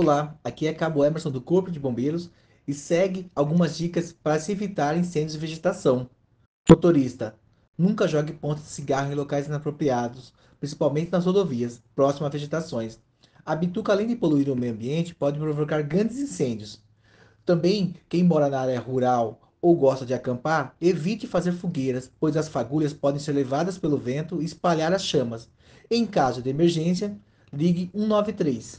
Olá, aqui é Cabo Emerson do Corpo de Bombeiros e segue algumas dicas para se evitar incêndios de vegetação. Motorista, nunca jogue pontas de cigarro em locais inapropriados, principalmente nas rodovias, próximas a vegetações. A bituca, além de poluir o meio ambiente, pode provocar grandes incêndios. Também, quem mora na área rural ou gosta de acampar, evite fazer fogueiras, pois as fagulhas podem ser levadas pelo vento e espalhar as chamas. Em caso de emergência, ligue 193.